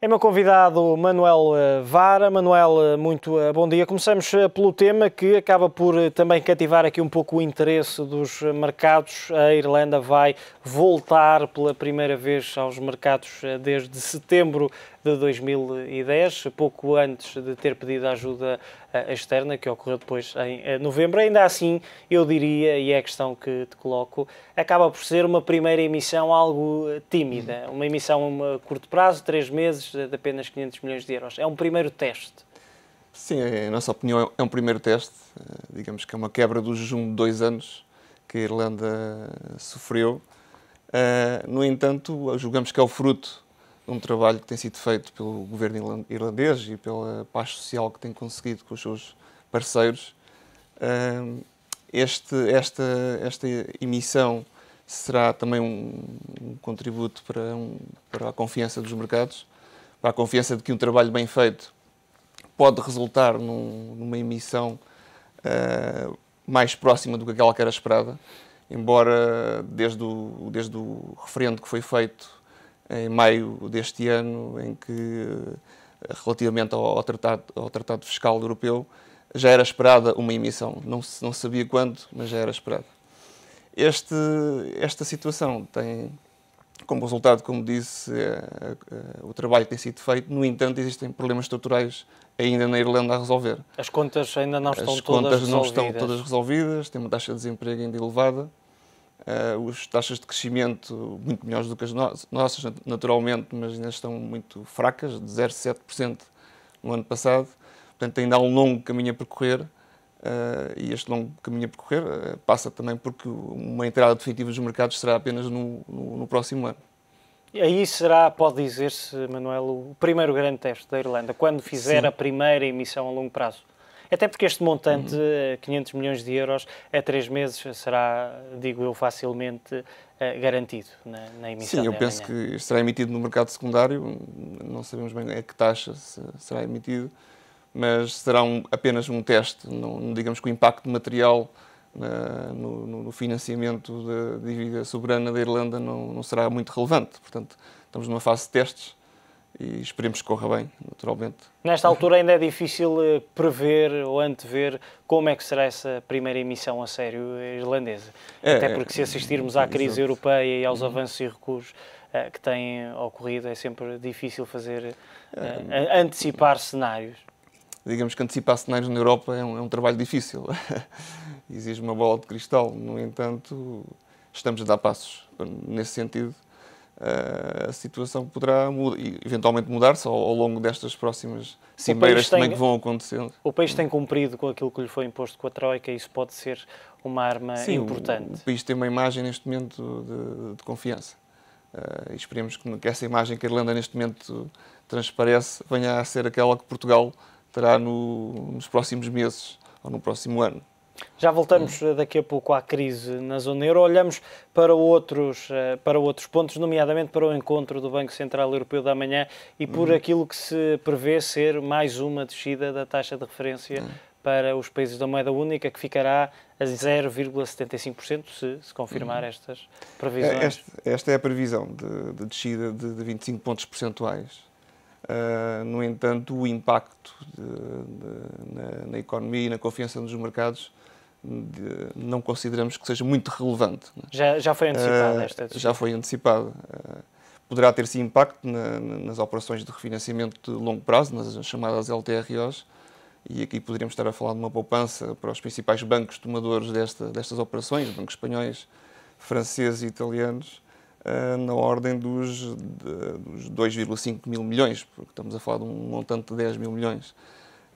É meu convidado Manuel eh, Vara. Manuel, eh, muito eh, bom dia. Começamos pelo tema que acaba por também cativar aqui um pouco o interesse dos mercados. A Irlanda vai voltar pela primeira vez aos mercados desde setembro de 2010, pouco antes de ter pedido ajuda eh, externa, que ocorreu depois em eh, novembro. Ainda assim, eu diria, e é a questão que te coloco, acaba por ser uma primeira emissão algo eh, tímida, uhum. uma emissão a curto prazo, três meses, de apenas 500 milhões de euros. É um primeiro teste. Sim, em é, nossa opinião, é um primeiro teste. Digamos que é uma quebra do jejum de dois anos que a Irlanda sofreu. no entanto, julgamos que é o fruto um trabalho que tem sido feito pelo governo irlandês e pela paz social que tem conseguido com os seus parceiros. Este, esta, esta emissão será também um, um contributo para, um, para a confiança dos mercados, para a confiança de que um trabalho bem feito pode resultar num, numa emissão uh, mais próxima do que aquela que era esperada, embora desde o, desde o referendo que foi feito em maio deste ano, em que, eh, relativamente ao, ao, tratado, ao Tratado Fiscal Europeu, já era esperada uma emissão. Não, não sabia quando, mas já era esperada. Este, esta situação tem como resultado, como disse, eh, eh, o trabalho tem sido feito. No entanto, existem problemas estruturais ainda na Irlanda a resolver. As contas ainda não estão todas resolvidas. As contas não estão todas resolvidas, tem uma taxa de desemprego ainda elevada uh, eh, as taxas de crescimento muito melhores do que as no nossas, naturalmente, mas ainda estão muito fracas, de 0,7% no ano passado. Portanto, ainda há um longo caminho a percorrer uh, e este longo caminho a percorrer uh, passa também porque uma entrada definitiva dos mercados será apenas no, no, no próximo ano. E aí será, pode dizer-se, Manuel, o primeiro grande teste da Irlanda, quando fizer Sim. a primeira emissão a longo prazo. Até porque este montante, uhum. 500 eh, milhões de euros, a três meses será, digo eu, facilmente eh, garantido na, na emissão. Sim, eu penso que será emitido no mercado secundário, não sabemos bem a que taxa será emitido, mas será um, apenas um teste, não, digamos que o impacto material eh, na, no, no, financiamento da dívida soberana da Irlanda não, não será muito relevante. Portanto, estamos numa fase de testes e esperemos que corra bem, naturalmente. Nesta altura ainda é difícil eh, prever ou antever como é que será essa primeira emissão a sério irlandesa. É, Até porque se assistirmos à é, crise europeia e aos uhum. avanços e recursos eh, que têm ocorrido, é sempre difícil fazer eh, é, antecipar cenários. Digamos que antecipar cenários na Europa é um, é um trabalho difícil. Exige uma bola de cristal. No entanto, estamos a dar passos nesse sentido a situação poderá mudar eventualmente mudar-se ao, ao, longo destas próximas cimeiras também que vão acontecendo. O país tem cumprido com aquilo que lhe foi imposto com a Troika e isso pode ser uma arma Sim, importante. O, o, país tem uma imagem neste momento de, de confiança. Uh, e esperemos que, que, essa imagem que a Irlanda neste momento transparece venha a ser aquela que Portugal terá no, nos próximos meses ou no próximo ano. Já voltamos eh, daqui a pouco à crise na zona euro. Olhamos para outros, eh, para outros pontos, nomeadamente para o encontro do Banco Central Europeu da manhã e por uhum. aquilo que se prevê ser mais uma descida da taxa de referência uhum. para os países da moeda única, que ficará a 0,75% se, se confirmar uhum. estas previsões. É, esta, esta, é a previsão de, de descida de, de 25 pontos percentuais. Uh, no entanto, o impacto de, na, na, economia e na confiança nos mercados de, não consideramos que seja muito relevante. É? Já, já foi antecipada uh, esta decisão? Já foi antecipada. Uh, poderá ter se impacto na, nas operações de refinanciamento de longo prazo, nas chamadas LTROs, e aqui poderíamos estar a falar de uma poupança para os principais bancos tomadores desta, destas operações, bancos espanhóis, franceses e italianos, ah, na ordem dos, dos 2,5 mil milhões, porque estamos a falar de um montante de 10 mil milhões.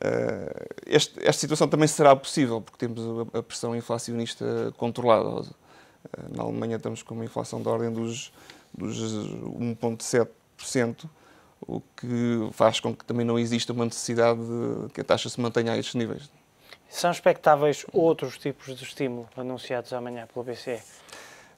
Eh, este, esta situação também será possível, porque temos a, a pressão inflacionista controlada. Eh, na Alemanha estamos com uma inflação da ordem dos, dos 1,7%, o que faz com que também não exista uma necessidade de que a taxa se mantenha a estes níveis. São expectáveis outros tipos de estímulo anunciados amanhã pelo BCE? Uh,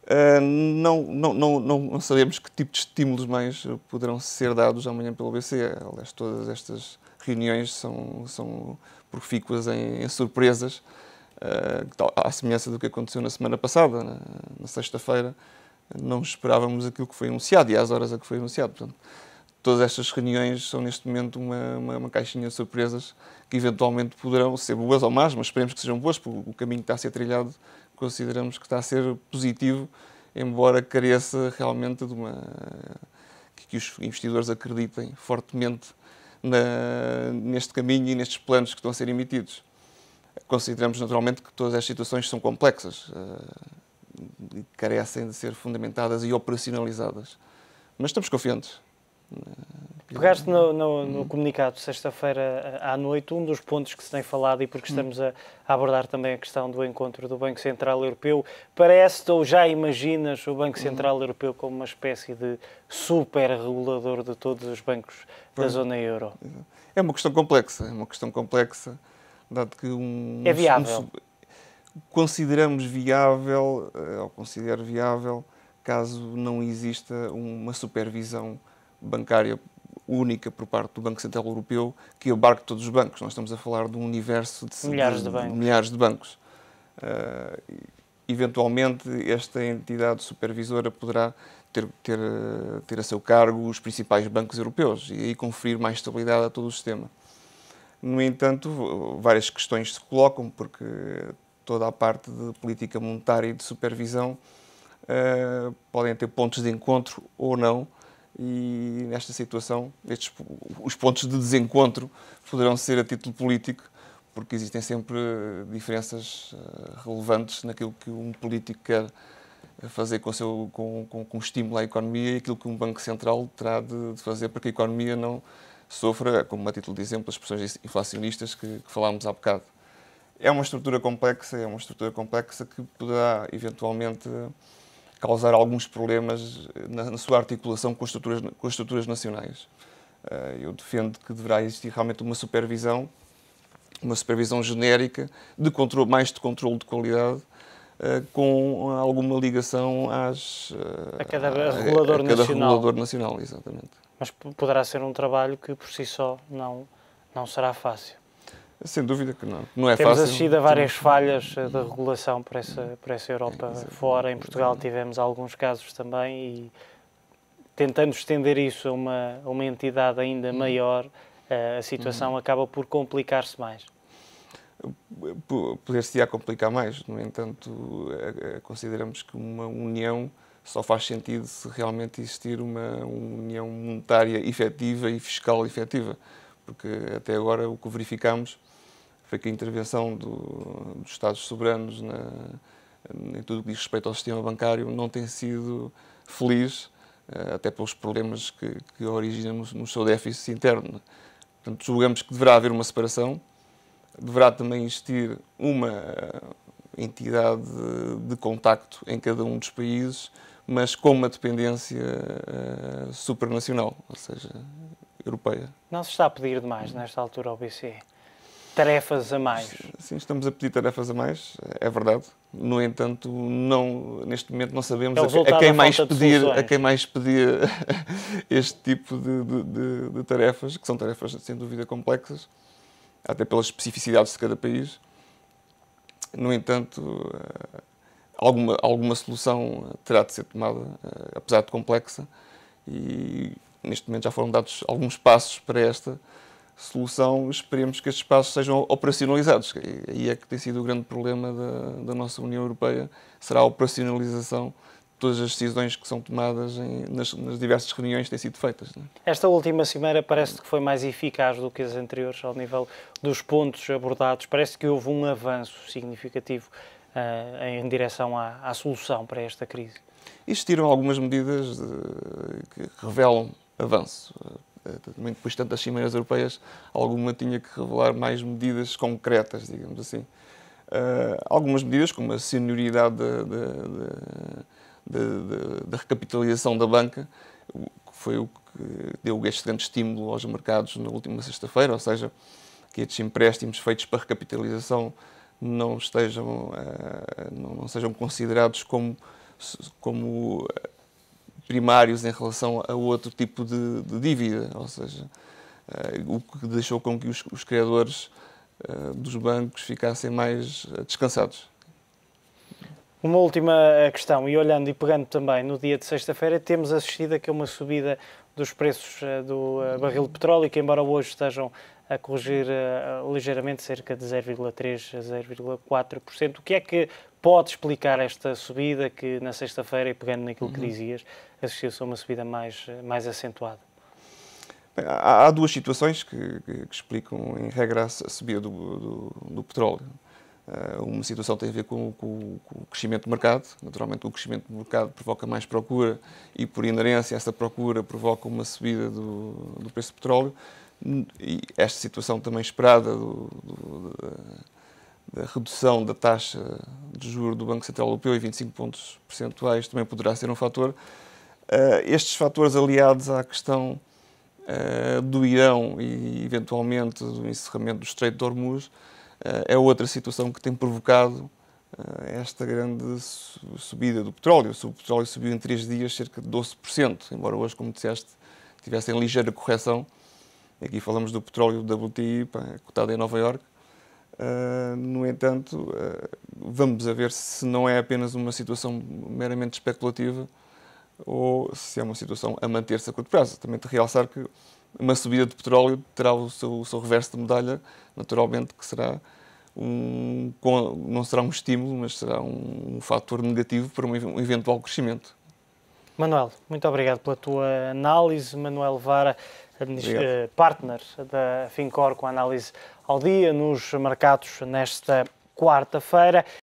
eh, não, não, não, não sabemos que tipo de estímulos mais poderão ser dados amanhã pelo BCE. Aliás, todas estas reuniões são, são profícuas em, em surpresas, uh, à semelhança do que aconteceu na semana passada, na, na sexta-feira, não esperávamos aquilo que foi anunciado e às horas a que foi anunciado. Portanto, todas estas reuniões são neste momento uma, uma, uma, caixinha de surpresas que eventualmente poderão ser boas ou más, mas esperemos que sejam boas, porque o caminho que está a ser trilhado consideramos que está a ser positivo, embora careça realmente de uma. que, que os investidores acreditem fortemente na, neste caminho e nestes planos que estão a ser emitidos. Consideramos naturalmente que todas as situações são complexas eh, e carecem de ser fundamentadas e operacionalizadas. Mas estamos confiantes. Pegaste no, no, no comunicado sexta-feira eh, à noite, um dos pontos que se tem falado e porque hum. estamos a, abordar também a questão do encontro do Banco Central Europeu, parece-te ou já imaginas o Banco hum. Central Europeu como uma espécie de super regulador de todos os bancos da zona euro? É uma questão complexa, é uma questão complexa, dado que um... É viável? Um, consideramos viável, eh, ou considero viável, caso não exista uma supervisão bancária única por parte do Banco Central Europeu que abarque todos os bancos. Nós estamos a falar de um universo de milhares de, de bancos. Milhares de bancos. Uh, eventualmente, esta entidade supervisora poderá ter, ter, ter a seu cargo os principais bancos europeus e aí conferir mais estabilidade a todo o sistema. No entanto, várias questões se colocam, porque toda a parte de política monetária e de supervisão uh, podem ter pontos de encontro ou não e nesta situação estes, os pontos de desencontro poderão ser a título político, porque existem sempre eh, diferenças eh, relevantes naquilo que um político quer fazer com, seu, com, com, com estímulo à economia e aquilo que um Banco Central terá de, de fazer para que a economia não sofra, como a título de exemplo, as pressões inflacionistas que, que falámos há bocado. É uma estrutura complexa, é uma estrutura complexa que poderá eventualmente causar alguns problemas eh, na, na sua articulação com as estruturas, com as estruturas nacionais. Uh, eu defendo que deverá existir realmente uma supervisão, uma supervisão genérica, de controle, mais de controle de qualidade, Uh, com alguma ligação às, uh, a cada, a, a cada nacional. regulador nacional. exatamente. Mas poderá ser um trabalho que por si só não, não será fácil. Sem dúvida que não. não é Temos fácil. assistido a várias falhas eh, de regulação para essa, para essa Europa é, fora. Em Portugal tivemos alguns casos também e tentando estender isso a uma, uma entidade ainda hum. maior, eh, a situação hum. acaba por complicar-se mais. Poder-se-á complicar mais, no entanto, eh, consideramos que uma união só faz sentido se realmente existir uma união monetária efetiva e fiscal efetiva, porque até agora o que verificamos foi que a intervenção do, dos Estados soberanos na, em tudo o que diz respeito ao sistema bancário não tem sido feliz, eh, até pelos problemas que, que originam no, no seu déficit interno. Portanto, julgamos que deverá haver uma separação, deverá também existir uma eh, entidade de contacto em cada um dos países, mas com uma dependência eh, supranacional, ou seja, europeia. Não se está a pedir demais nesta altura ao BCE? tarefas a mais. Sim, estamos a pedir tarefas a mais, é verdade. No entanto, não, neste momento não sabemos é a, quem mais pedir, a quem mais pedir este tipo de, de, de, tarefas, que são tarefas sem dúvida complexas, até pelas especificidades de cada país. No entanto, eh, alguma, alguma solução terá de ser tomada, eh, apesar de complexa, e neste momento já foram dados alguns passos para esta solução, esperemos que estes espaços sejam operacionalizados. E é que tem sido o grande problema da, da nossa União Europeia, será a operacionalização todas as decisões que são tomadas em, nas, nas, diversas reuniões têm sido feitas. É? Esta última cimeira parece que foi mais eficaz do que as anteriores ao nível dos pontos abordados. Parece que houve um avanço significativo uh, em direção à, à, solução para esta crise. Existiram algumas medidas de, eh, que revelam avanço também depois de tantas cimeiras europeias, alguma tinha que revelar mais medidas concretas, digamos assim. Uh, algumas medidas, como a senioridade da recapitalização da banca, que foi o que deu este grande estímulo aos mercados na última sexta-feira, ou seja, que estes empréstimos feitos para recapitalização não estejam, uh, não, não sejam considerados como como primários em relação a outro tipo de, de dívida, ou seja, uh, o que deixou com que os, os criadores uh, eh, dos bancos ficassem mais eh, descansados. Uma última questão, e olhando e pegando também no dia de sexta-feira, temos assistido aqui a uma subida dos preços do barril de petróleo, que embora hoje estejam a corrigir ligeiramente, cerca de 0,3 a 0,4%. O que é que pode explicar esta subida que na sexta-feira, e pegando naquilo que uhum. dizias, assistiu-se a uma subida mais, eh, mais acentuada? Bem, há, há, duas situações que, que, que, explicam, em regra, a subida do, do, do petróleo. Uh, uma situação tem a ver com, com, com, o crescimento do mercado. Naturalmente, o crescimento do mercado provoca mais procura e, por inerência, essa procura provoca uma subida do, do preço do petróleo. E esta situação também esperada do, do, do da redução da taxa de juros do Banco Central Europeu em 25 pontos percentuais também poderá ser um fator. Uh, estes fatores aliados à questão uh, do Irão e, eventualmente, do encerramento do Estreito de Hormuz uh, é outra situação que tem provocado esta grande subida do petróleo. O petróleo subiu em três dias cerca de 12%, embora hoje, como disseste, tivesse em ligeira correção. Aqui falamos do petróleo WTI, cotado em Nova Iorque, ah, no entanto, uh, vamos a ver se não é apenas uma situação meramente especulativa ou se é uma situação a manter-se a curto prazo. Também de realçar que uma subida de petróleo terá o seu, o seu reverso de medalha, naturalmente, que será um, não será um estímulo, mas será um, um fator negativo para um eventual crescimento. Manuel, muito obrigado pela tua análise. Manuel Vara, eh, partner da Fincor com a análise ao dia nos mercados nesta quarta-feira.